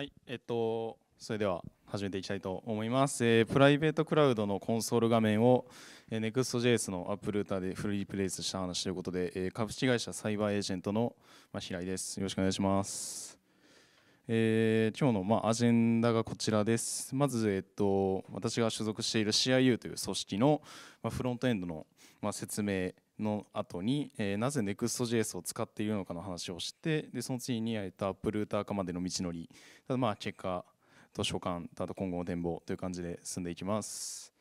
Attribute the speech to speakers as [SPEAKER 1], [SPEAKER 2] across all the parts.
[SPEAKER 1] はい、えっと、それでは始めていきたいと思います。えー、プライベートクラウドのコンソール画面を、えー、Next.js のアップルーターでフルリプレイスした話ということで、えー、株式会社サイバーエージェントの、まあ、平井です。よろしくお願いします。えー、今日の、まあ、アジェンダがこちらです。まず、えっと、私が所属している CIU という組織の、まあ、フロントエンドの、まあ、説明の後に、えー、なぜ Next.js を使っているのかの話をしてでその次に、アップルーター化までの道のりただまあ結果と所館あと今後の展望という感じで進んでいきます。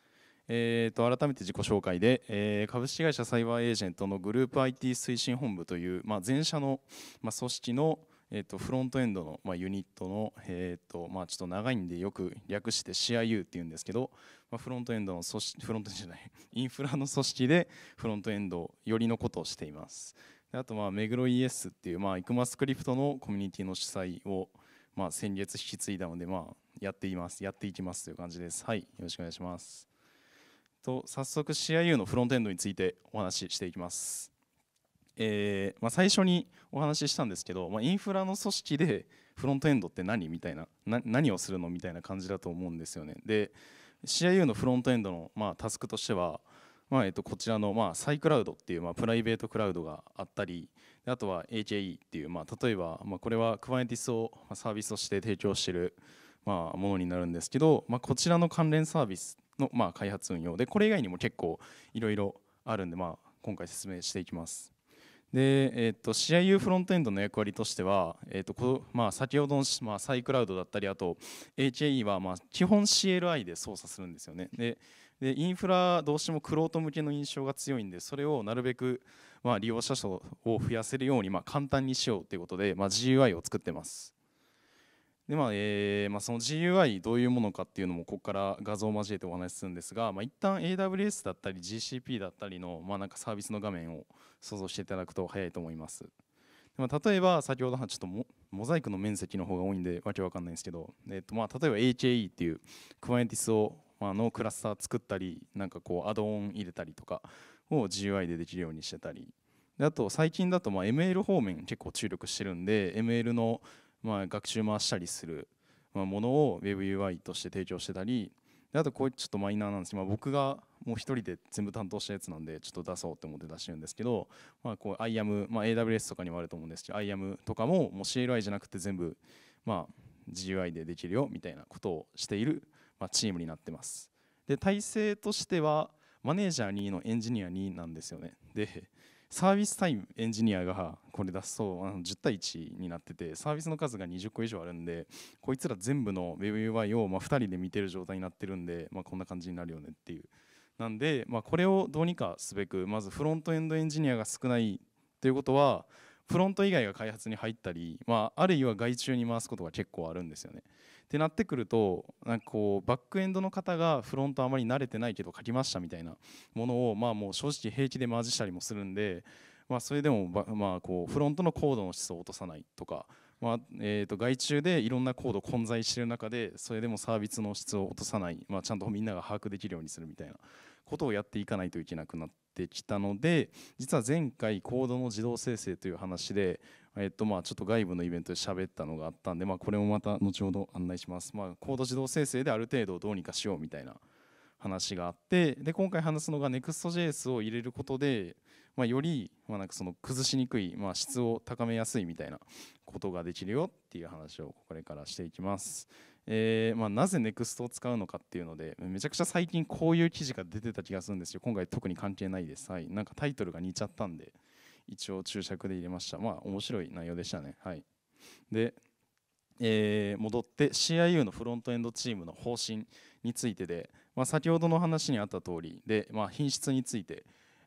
[SPEAKER 1] えー、と改めて自己紹介で、えー、株式会社サイバーエージェントのグループ IT 推進本部という、まあ、前社の、まあ、組織の、えー、とフロントエンドの、まあ、ユニットの、えーとまあ、ちょっと長いんでよく略して CIU っていうんですけど、まあ、フロントエンドの組織フロントじゃない インフラの組織でフロントエンドよりのことをしていますあとまあ目黒 ES っていうまあ e c m a s c r i のコミュニティの主催をまあ先月引き継いだのでまあやっていますやっていきますという感じですはいよろしくお願いしますと早速 CIU のフロントエンドについてお話ししていきますえーまあ、最初にお話ししたんですけど、まあ、インフラの組織でフロントエンドって何みたいな何をするのみたいな感じだと思うんですよね。で CIU のフロントエンドの、まあ、タスクとしては、まあえっと、こちらの、まあ、サイクラウドっていう、まあ、プライベートクラウドがあったりあとは AKE っていう、まあ、例えば、まあ、これはクワネティスを、まサービスとして提供している、まあ、ものになるんですけど、まあ、こちらの関連サービスの、まあ、開発運用でこれ以外にも結構いろいろあるんで、まあ、今回説明していきます。で、えーと、CIU フロントエンドの役割としては、えーとこまあ、先ほどの、まあ、サイクラウドだったりあと HAE は、まあ、基本 CLI で操作するんですよねででインフラどうしてもクロート向けの印象が強いんでそれをなるべく、まあ、利用者数を増やせるように、まあ、簡単にしようということで、まあ、GUI を作ってます。でまあえーまあ、その GUI どういうものかっていうのもここから画像を交えてお話しするんですが、まあ、一旦 AWS だったり GCP だったりの、まあ、なんかサービスの画面を想像していただくと早いと思います。まあ、例えば先ほどちょっとモザイクの面積の方が多いんでわけわかんないんですけど、えっとまあ、例えば HAE っていうクワイエ r n を、まあのクラスター作ったりなんかこうアドオン入れたりとかを GUI でできるようにしてたりあと最近だとまあ ML 方面結構注力してるんで ML のまあ、学習回したりする、まあ、ものを WebUI として提供してたりであとこれちょっとマイナーなんですけど、まあ、僕がもう一人で全部担当したやつなんでちょっと出そうって思って出してるんですけど、まあ、こう IAM、まあ、AWS とかにもあると思うんですけど IAM とかももう CLI じゃなくて全部、まあ、GUI でできるよみたいなことをしている、まあ、チームになってます。で体制としてはマネージャー2のエンジニア2なんですよね。でサービスタイムエンジニアがこれ出すとあの10対1になっててサービスの数が20個以上あるんでこいつら全部の WebUI をまあ2人で見てる状態になってるんで、まあ、こんな感じになるよねっていう。なんで、まあ、これをどうにかすべくまずフロントエンドエンジニアが少ないということはフロント以外が開発に入ったり、まあ、あるいは外注に回すことが結構あるんですよね。ってなってくるとなんかこうバックエンドの方がフロントあまり慣れてないけど書きましたみたいなものをまあもう正直平気でマージしたりもするんで、まあ、それでもまあこうフロントのコードの質を落とさないとか。まあえー、と外注でいろんなコード混在している中でそれでもサービスの質を落とさない、まあ、ちゃんとみんなが把握できるようにするみたいなことをやっていかないといけなくなってきたので実は前回コードの自動生成という話でえっとまあ、ちょっと外部のイベントで喋ったのがあったんで、まあ、これもまた後ほど案内します。まあ、コード自動生成である程度どうにかしようみたいな話があってで今回話すのが Next.js を入れることで、まあ、より、まあ、なんかその崩しにくい、まあ、質を高めやすいみたいなことができるよっていう話をこれからしていきます。えーまあ、なぜ NEXT を使うのかっていうのでめちゃくちゃ最近こういう記事が出てた気がするんですよ今回特に関係ないです、はい、なんかタイトルが似ちゃったんで一応注釈で入れましたまあ面白い内容でしたねはいで、えー、戻って CIU のフロントエンドチームの方針についてで、まあ、先ほどの話にあった通りで、まあ、品質について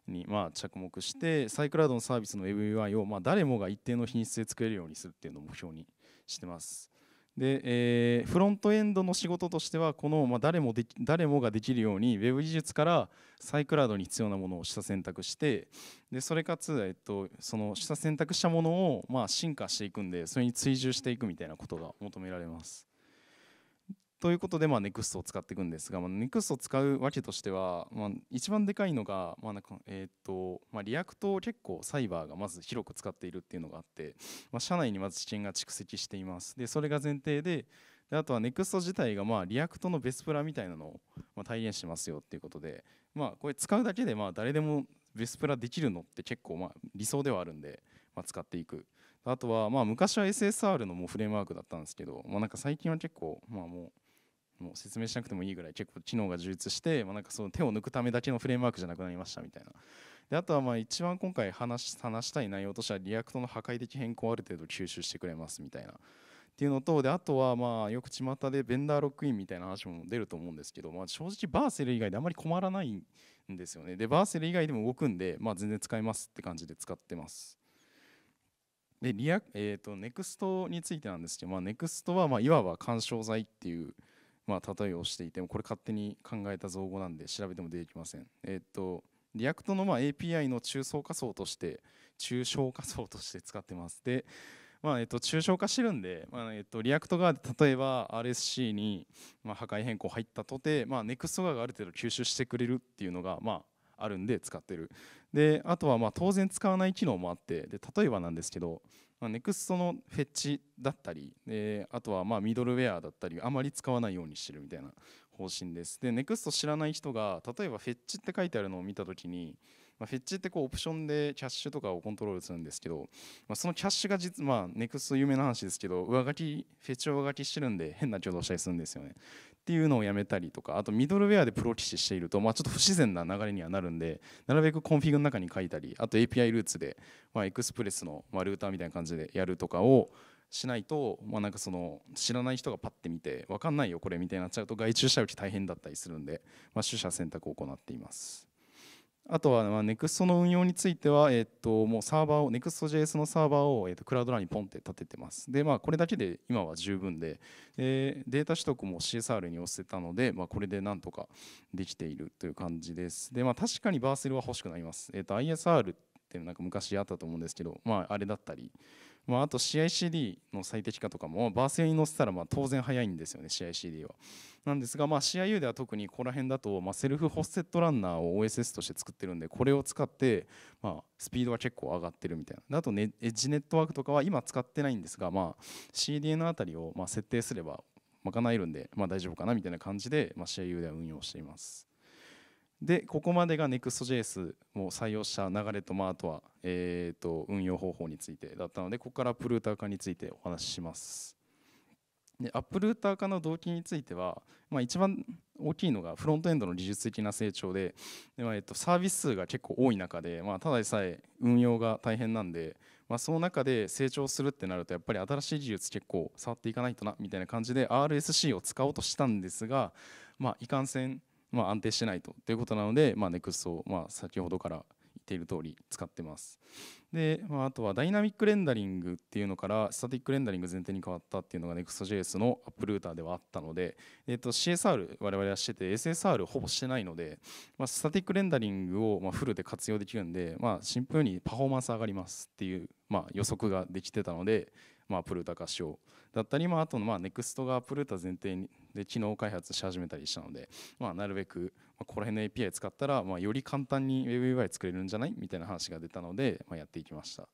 [SPEAKER 1] にま着目してサイクラウドのサービスの WebUI をま誰もが一定の品質で作れるようにするっていうのを目標にしてますでえー、フロントエンドの仕事としてはこの、まあ、誰もで誰もができるように Web 技術からサイクラウドに必要なものを下選択してでそれかつ、えっと、その下選択したものを、まあ、進化していくんでそれに追従していくみたいなことが求められます。ということで、まあ、NEXT を使っていくんですが、まあ、NEXT を使うわけとしては、まあ、一番でかいのが、まあなんかえーとまあ、リアクトを結構サイバーがまず広く使っているっていうのがあって、まあ、社内にまず知見が蓄積しています。でそれが前提でであとは NEXT 自体がまあリアクトのベスプラみたいなのをまあ体現しますよっていうことで、まあ、これ使うだけでまあ誰でもベスプラできるのって結構まあ理想ではあるんで、まあ、使っていく。あとはまあ昔は SSR のもうフレームワークだったんですけど、まあ、なんか最近は結構まあもうもう説明しなくてもいいぐらい結構知能が充実して、まあ、なんかその手を抜くためだけのフレームワークじゃなくなりましたみたいなであとはまあ一番今回話話したい内容としてはリアクトの破壊的変更をある程度吸収してくれますみたいな。っていうのとであとはまあよく巷でベンダーロックインみたいな話も出ると思うんですけど、まあ、正直バーセル以外であまり困らないんですよねでバーセル以外でも動くんで、まあ、全然使えますって感じで使ってますでリア、えーと、ネ NEXT についてなんですけど、まあ、NEXT はまあいわば緩衝材っていうまあ、例えをしていてもこれ勝手に考えた造語なんで調べても出てきません。えっとリアクトのま API の中層化層として中小化層として使ってます。でまあえっと、抽象化してるんで、まあえっと、リアクト側で例えば RSC に、まあ、破壊変更入ったとて、まあ、NEXT 側がある程度吸収してくれるっていうのが、まあ、あるんで使ってるであとはまあ当然使わない機能もあってで例えばなんですけど、まあ、NEXT のフェッチだったりであとはまあミドルウェアだったりあまり使わないようにしてるみたいな方針ですで NEXT 知らない人が例えばフェッチって書いてあるのを見た時にまあ、フェッチってこうオプションでキャッシュとかをコントロールするんですけど、まあ、そのキャッシュが実、まあ、ネクスト有名な話ですけど上書きフェッチを上書きしてるんで変な挙動したりするんですよねっていうのをやめたりとかあとミドルウェアでプロキシしていると、まあ、ちょっと不自然な流れにはなるんでなるべくコンフィグの中に書いたりあと API ルーツで、まあ、エクスプレスの、まあ、ルーターみたいな感じでやるとかをしないと、まあ、なんかその知らない人がパッて見て分かんないよこれみたいになっちゃうと外注した時大変だったりするんで、まあ、取捨選択を行っています。あとは、まあ、NEXT の運用については、えっと、もうサーバーを、NEXTJS のサーバーを、えと、クラウドラにポンって立ててます。で、まあ、これだけで今は十分で、データ取得も CSR に寄せたので、まあ、これでなんとかできているという感じです。で、まあ、確かにバーセルは欲しくなります。え ISR ってなんか昔あったと思うんですけど、まあ、あれだったり、まあ、あと c i CD の最適化とかもバース用に載せたらま当然早いんですよね c i CD は。なんですが、まあ、CIU では特にここら辺だと、まセルフホステッドランナーを OSS として作ってるんでこれを使って、まスピードは結構上がってるみたいなあと、ね、エッジネットワークとかは今使ってないんですが、まあ、CDN あたりをま設定すれば賄えるんで、ま大丈夫かなみたいな感じで、ま CIU では運用しています。でここまでが Next.js を採用した流れと、まあ、あとは、えーと、運用方法についてだったのでここからプルーター化についてお話しします。でアップルーター化の動機については、まあ、一番大きいのがフロントエンドの技術的な成長でで、まあ、えっと、サービス数が結構多い中で、まあ、ただでさえ運用が大変なんで、まあ、その中で成長するってなるとやっぱり新しい技術結構触っていかないとなみたいな感じで RSC を使おうとしたんですが、まあ、いかんせんまあ、安定してないとていうことなので、まあ、NEXT を、まあ、先ほどから言っている通り使ってます。で、まあ、あとはダイナミックレンダリングっていうのからスタティックレンダリング前提に変わったっていうのが NEXTJS のアップルーターではあったので、えっと、CSR 我々はしてて SSR ほぼしてないので、まあ、スタティックレンダリングをまフルで活用できるんで、まあ、シンプルにパフォーマンス上がりますっていう、まあ、予測ができてたので、まあ、プルタ化しようだったり、まあ、あとの、まあ、ネクストがプルータ前提で機能開発し始めたりしたので、まあ、なるべく、まここら辺の API 使ったら、まより簡単に WebUI 作れるんじゃないみたいな話が出たので、まやっていきました。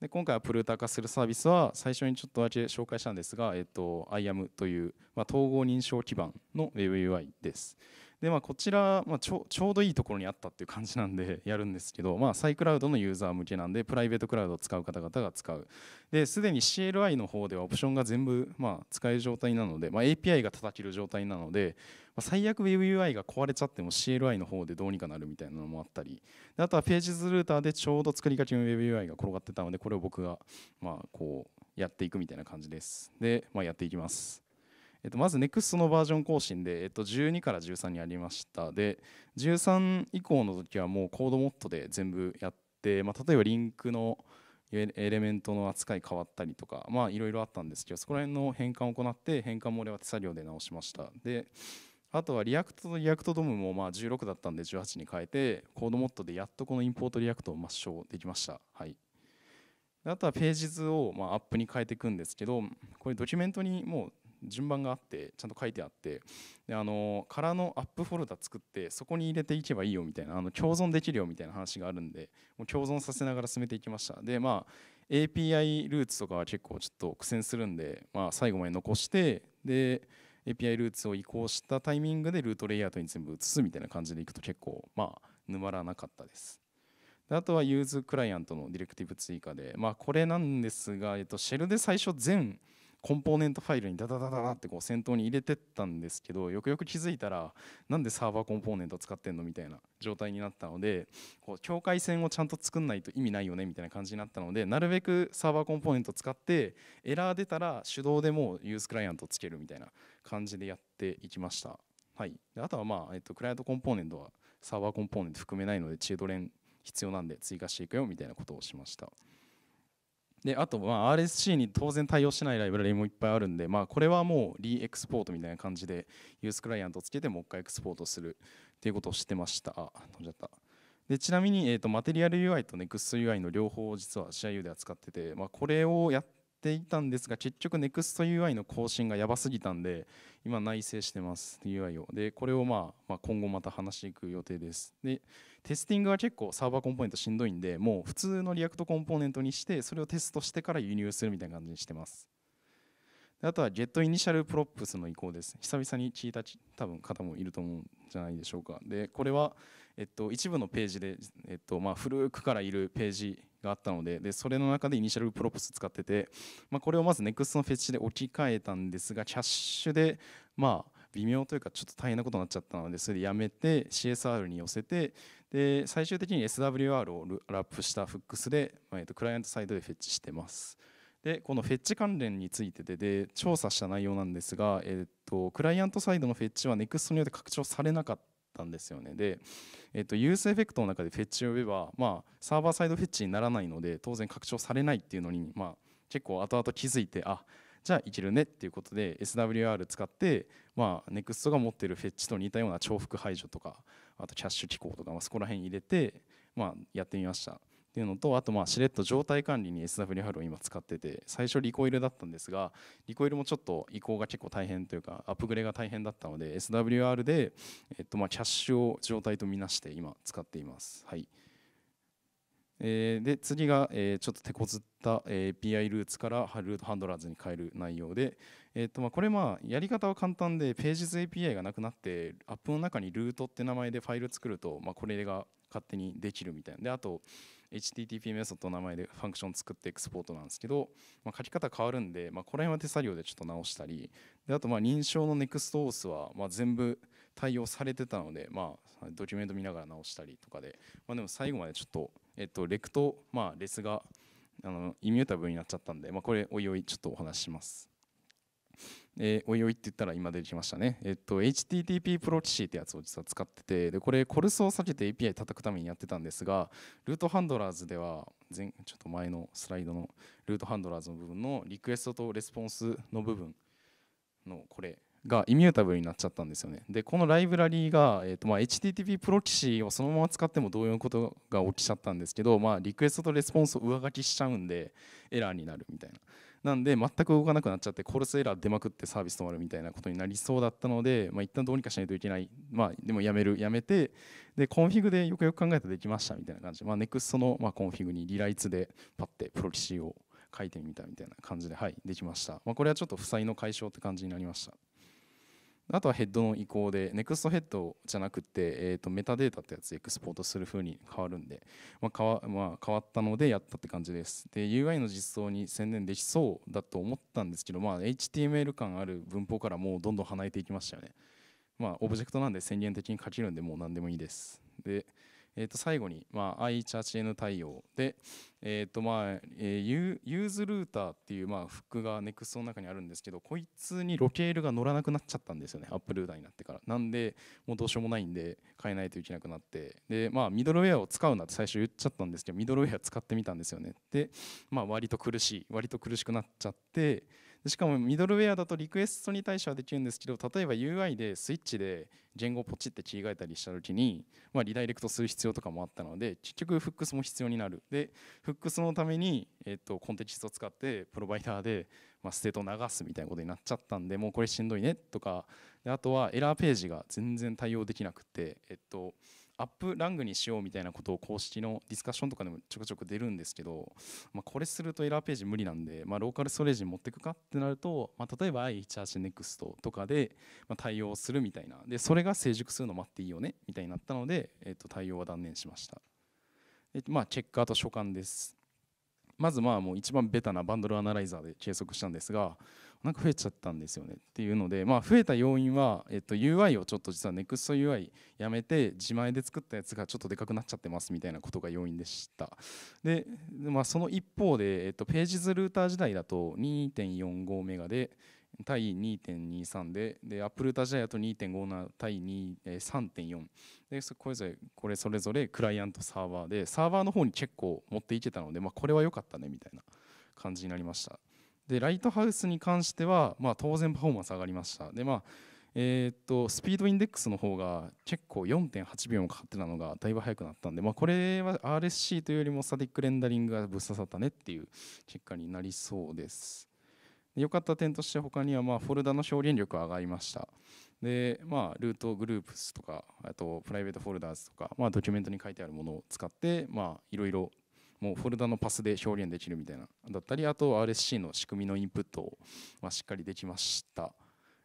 [SPEAKER 1] で今回はプルータ化するサービスは最初にちょっとだけ紹介したんですが、えっと、IAM という、ま統合認証基盤の WebUI です。でまあこちら、まあ、ちょうどいいところにあったっていう感じなんで やるんですけど、まあ、サイクラウドのユーザー向けなんでプライベートクラウドを使う方々が使うですでに CLI の方ではオプションが全部まあ使える状態なので、まあ、API が叩ける状態なので、まあ、最悪 WebUI が壊れちゃっても CLI の方でどうにかなるみたいなのもあったりであとはページズルーターでちょうど作りかけの WebUI が転がってたのでこれを僕がまあこうやっていくみたいな感じですで、まあ、やっていきますえっと、まず NEXT のバージョン更新で、えっと、12から13にありましたで13以降の時はもうコードモッドで全部やって、まあ、例えばリンクのエレメントの扱い変わったりとかまあいろいろあったんですけどそこら辺の変換を行って変換も俺は手作業で直しましたであとはリアクトとリアクトドムもまあ16だったんで18に変えてコードモッドでやっとこのインポートリアクトを抹消できました、はい、あとはページ図をまあアップに変えていくんですけどこれドキュメントにもう順番があってちゃんと書いてあってであの空のアップフォルダ作ってそこに入れていけばいいよみたいなあの共存できるよみたいな話があるんでもう共存させながら進めていきましたでまあ API ルーツとかは結構ちょっと苦戦するんで、まあ、最後まで残してで API ルーツを移行したタイミングでルートレイアウトに全部移すみたいな感じでいくと結構まあ沼らなかったです。であとはユーズクライアントのディレクティブ追加で、まあ、これなんですが、えっと、シェルで最初全コンポーネントファイルにダダダダダってこう先頭に入れてったんですけどよくよく気づいたらなんでサーバーコンポーネント使ってんのみたいな状態になったのでこう境界線をちゃんと作んないと意味ないよねみたいな感じになったのでなるべくサーバーコンポーネント使ってエラー出たら手動でもうユースクライアントつけるみたいな感じでやっていきました。はい、であとは、まあえっと、クライアントコンポーネントはサーバーコンポーネント含めないのでチードレン必要なんで追加していくよみたいなことをしました。であとまあ RSC に当然対応しないライブラリもいっぱいあるんで、まあ、これはもうリエクスポートみたいな感じでユースクライアントをつけてもう一回エクスポートするっていうことをしてましたあ飛んじゃったでちなみに、えーと、マテリアル UI と NEXTUI の両方を実は CIU では使ってて、まあ、これをやっていたんですが結局 NEXTUI の更新がやばすぎたんで今内製してます UI をでこれをまあ、まあ、今後また話していく予定ですでテスティングは結構サーバーコンポーネントしんどいんでもう普通のリアクトコンポーネントにしてそれをテストしてから輸入するみたいな感じにしてますあとはゲットイニシャルプロップスの移行です久々に聞いた多分方もいると思うんじゃないでしょうかでこれは、えっと、一部のページで、えっとまあ、古くからいるページがあったのででそれの中でイニシャルプロプス使ってて、まあ、これをまず NEXT のフェッチで置き換えたんですがキャッシュでまあ微妙というかちょっと大変なことになっちゃったのでそれでやめて CSR に寄せてで最終的に SWR をラップしたフックスで、えー、とクライアントサイドでフェッチしてます。でこのフェッチ関連についてでで調査した内容なんですが、えっと、クライアントサイドのフェッチは NEXT によって拡張されなかったんですよねで、えっと、とユースエフェクトの中でフェッチを呼べば、まあ、サーバーサイドフェッチにならないので当然拡張されないっていうのに、まあ、結構後々気づいてあじゃあいけるねっていうことで SWR 使って、まあ、NEXT が持ってるフェッチと似たような重複排除とかあとキャッシュ機構とか、まそこら辺入れて、まあ、やってみましたっていうのとあとまあしれっと状態管理に SWR を今使ってて最初リコイルだったんですがリコイルもちょっと移行が結構大変というかアップグレが大変だったので SWR でえっとまあキャッシュを状態とみなして今使っています。はいえー、で次が、えー、ちょっと手こずった、え API ルーツからルートハンドラーズに変える内容で、えーとまあ、これまあやり方は簡単でページズ API がなくなってアップの中にルートって名前でファイル作ると、まあ、これが勝手にできるみたいなであと HTTP メソッドの名前でファンクション作ってエクスポートなんですけど、まあ、書き方変わるんで、まあ、この辺は手作業でちょっと直したりであとまあ認証の NEXTOS はまあ全部対応されてたので、まあ、ドキュメント見ながら直したりとかで、まあ、でも最後までちょっとえっと、レクと、まあ、レスがあのイミュータブルになっちゃったんで、まあ、これおいおいちょっとお話しします。えー、おいおいって言ったら今出てきましたね。えっと、HTTP プロキシーってやつを実は使ってて、でこれ、コルスを避けて API 叩くためにやってたんですが、ルートハンドラーズでは、前ちょっと前のスライドのルートハンドラーズの部分のリクエストとレスポンスの部分のこれがイミュータブルになっちゃったんですよね。でこのライブラリーが、えーとまあ、HTTP プロキシをそのまま使っても同様のことが起きちゃったんですけど、まあ、リクエストとレスポンスを上書きしちゃうんでエラーになるみたいな。なんで全く動かなくなっちゃってコールスエラー出まくってサービス止まるみたいなことになりそうだったので、まあ、一旦どうにかしないといけない、まあ、でもやめるやめてでコンフィグでよくよく考えたらできましたみたいな感じまあ、NEXT のまあコンフィグにリライツでパッてプロキシを書いてみたみたいな感じで、はい、できました、まあ、これはちょっと負債の解消って感じになりました。あとはヘッドの移行で、ネクストヘッドじゃなくて、えー、とメタデータってやつエクスポートする風に変わるんで、まあわまあ、変わったのでやったって感じです。で、UI の実装に専念できそうだと思ったんですけど、まあ、HTML 感ある文法からもうどんどん離れていきましたよね。まあ、オブジェクトなんで宣言的に書けるんで、もう何でもいいです。で、えー、と最後に、まあ、iChurchN 対応で、えっ、ー、とまあ、えー、ユーズルーターっていうまあフックが NEXT の中にあるんですけどこいつにロケールが乗らなくなっちゃったんですよねアップルーターになってからなんでもうどうしようもないんで変えないといけなくなってでまあミドルウェアを使うなって最初言っちゃったんですけどミドルウェア使ってみたんですよねでまあ割と苦しい割と苦しくなっちゃってしかもミドルウェアだとリクエストに対してはできるんですけど例えば UI でスイッチで言語をポチって切り替えたりした時に、まあ、リダイレクトする必要とかもあったので結局フックスも必要になるでフックスのために、えっと、コンテキストを使ってプロバイダーで、まあ、ステートを流すみたいなことになっちゃったんでもうこれしんどいねとかであとはエラーページが全然対応できなくて、えっと、アップラングにしようみたいなことを公式のディスカッションとかでもちょくちょく出るんですけど、まあ、これするとエラーページ無理なんで、まあ、ローカルストレージに持っていくかってなると、まあ、例えば iHRCNEXT とかで対応するみたいなでそれが成熟するの待っていいよねみたいになったので、えっと、対応は断念しました。まあ、チェッカーと書簡ですまずまあもう一番ベタなバンドルアナライザーで計測したんですがなんか増えちゃったんですよねっていうので、まあ、増えた要因は、えっと、UI をちょっと実は NEXTUI やめて自前で作ったやつがちょっとでかくなっちゃってますみたいなことが要因でしたで、まあ、その一方で、えっと、ページズルーター時代だと2.45メガで対2.23で、で、アップルタジャイアと2.57対3.4。で、これぞれこれそれぞれクライアントサーバーで、サーバーの方に結構持っていけたので、まあ、これは良かったねみたいな感じになりました。で、ライトハウスに関しては、まあ、当然パフォーマンス上がりました。で、まあ、えー、っとスピードインデックスの方が結構4.8秒もかかってたのがだいぶ速くなったんで、まあ、これは RSC というよりもスタティックレンダリングがぶっ刺さったねっていう結果になりそうです。良かった点として他にはまあフォルダの表現力が上がりましたでまあルートグループスとかあとプライベートフォルダーズとかまあドキュメントに書いてあるものを使ってまあいろいろもうフォルダのパスで表現できるみたいなだったりあと RSC の仕組みのインプットをましっかりできました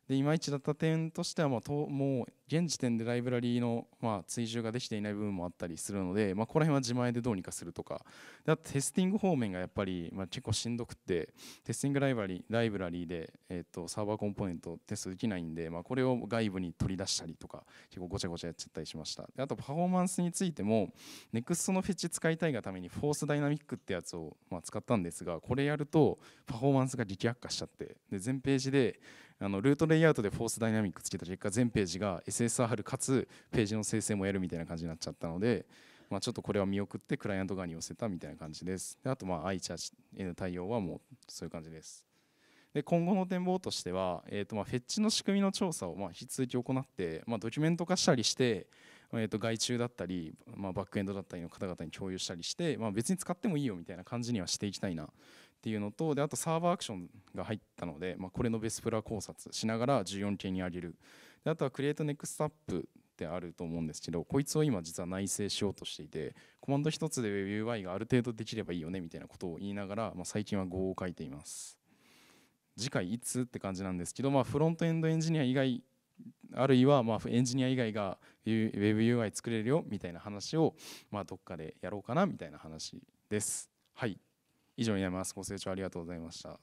[SPEAKER 1] でいまいちだった点としては、まともう現時点でライブラリーの、まあ、追従ができていない部分もあったりするので、まあ、ここら辺は自前でどうにかするとかであとテスティング方面がやっぱり、まあ、結構しんどくってテスティングライブラリーライブラリーで、えーと、サーバーコンポーネントテストできないんで、まあ、これを外部に取り出したりとか結構ごちゃごちゃやっちゃったりしましたであとパフォーマンスについても NEXT のフェッチ使いたいがためにフォースダイナミックってやつを、まあ、使ったんですがこれやるとパフォーマンスが激悪化しちゃってで全ページであのルートレイアウトでフォースダイナミックつけた結果全ページが SSR かつページの生成もやるみたいな感じになっちゃったので、まあ、ちょっとこれは見送ってクライアント側に寄せたみたいな感じですであとまあ iChat への対応はもうそういう感じですで今後の展望としては、えー、とまあフェッチの仕組みの調査をまあ引き続き行って、まあ、ドキュメント化したりしてえー、と外注だったり、まあ、バックエンドだったりの方々に共有したりして、まあ、別に使ってもいいよみたいな感じにはしていきたいなっていうのとであとサーバーアクションが入ったので、まあ、これのベスプラ考察しながら14系に上げるであとはクリエイトネクストアップってあると思うんですけどこいつを今実は内製しようとしていてコマンド1つで UI がある程度できればいいよねみたいなことを言いながら、まあ、最近は語を書いています次回いつって感じなんですけど、まあ、フロントエンドエンジニア以外あるいはまエンジニア以外が WebUI 作れるよみたいな話をまどっかでやろうかなみたいな話です。はい以上になります。ご清聴ありがとうございました。